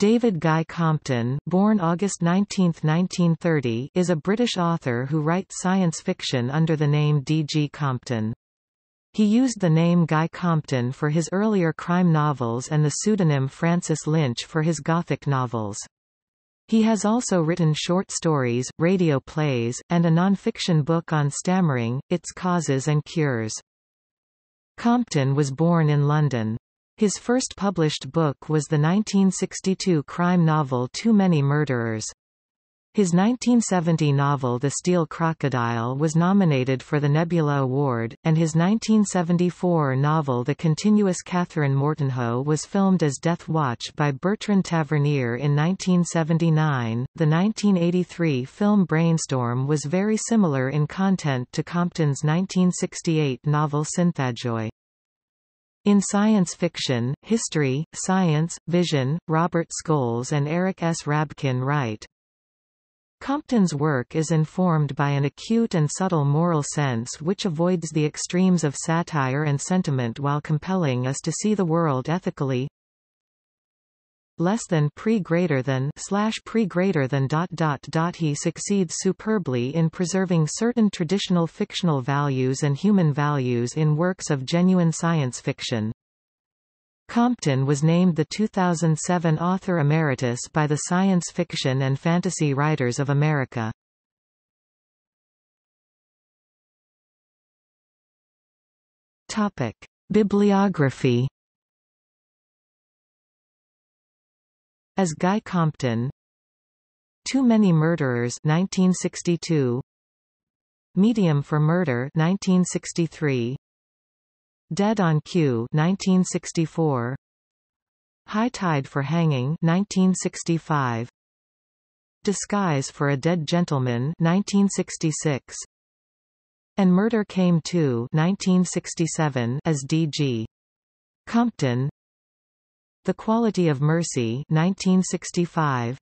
David Guy Compton, born August 19, 1930, is a British author who writes science fiction under the name D. G. Compton. He used the name Guy Compton for his earlier crime novels and the pseudonym Francis Lynch for his Gothic novels. He has also written short stories, radio plays, and a nonfiction book on stammering, its causes and cures. Compton was born in London. His first published book was the 1962 crime novel Too Many Murderers. His 1970 novel The Steel Crocodile was nominated for the Nebula Award, and his 1974 novel The Continuous Catherine Mortenhoe was filmed as Death Watch by Bertrand Tavernier in 1979. The 1983 film Brainstorm was very similar in content to Compton's 1968 novel Synthajoy. In science fiction, history, science, vision, Robert Scholes and Eric S. Rabkin write, Compton's work is informed by an acute and subtle moral sense which avoids the extremes of satire and sentiment while compelling us to see the world ethically, less than pre greater than slash pre greater than dot dot dot he succeeds superbly in preserving certain traditional fictional values and human values in works of genuine science fiction. Compton was named the 2007 Author Emeritus by the Science Fiction and Fantasy Writers of America. Topic. Bibliography as Guy Compton Too Many Murderers 1962 Medium for Murder 1963 Dead on Cue 1964 High Tide for Hanging 1965 Disguise for a Dead Gentleman 1966 and Murder Came To 1967 as D.G. Compton the Quality of Mercy 1965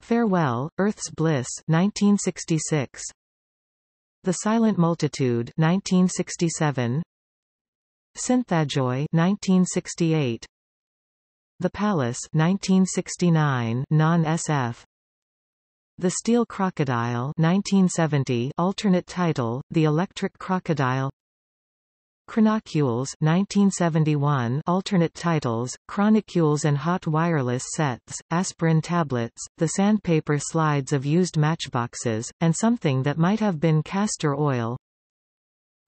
Farewell, Earth's Bliss 1966 The Silent Multitude 1967 Synthajoy 1968 The Palace 1969 non-SF The Steel Crocodile 1970 alternate title The Electric Crocodile Chronicules 1971 alternate titles, Chronicules and Hot Wireless Sets, Aspirin Tablets, The Sandpaper Slides of Used Matchboxes, and Something That Might Have Been Castor Oil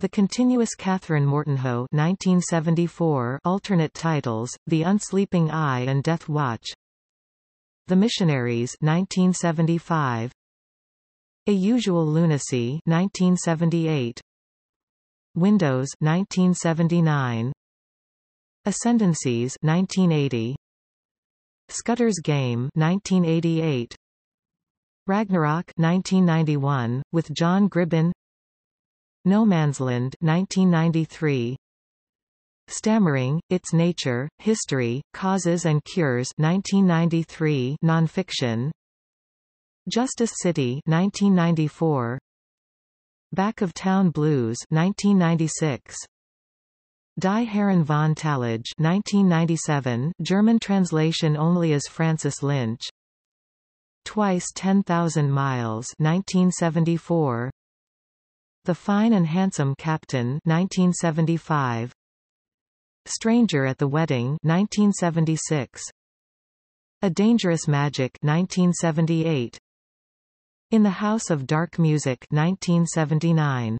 The Continuous Catherine Mortenho 1974 alternate titles, The Unsleeping Eye and Death Watch The Missionaries 1975 A Usual Lunacy 1978 Windows 1979 Ascendancies 1980 Scudder's Game 1988 Ragnarok 1991 with John Gribben No Man's Land 1993 Stammering, Its Nature, History, Causes and Cures 1993 nonfiction Justice City 1994 Back of Town Blues 1996. Die Herren von Tallage 1997, German translation only as Francis Lynch. Twice 10,000 Miles 1974. The Fine and Handsome Captain 1975. Stranger at the Wedding 1976. A Dangerous Magic 1978. In the House of Dark Music 1979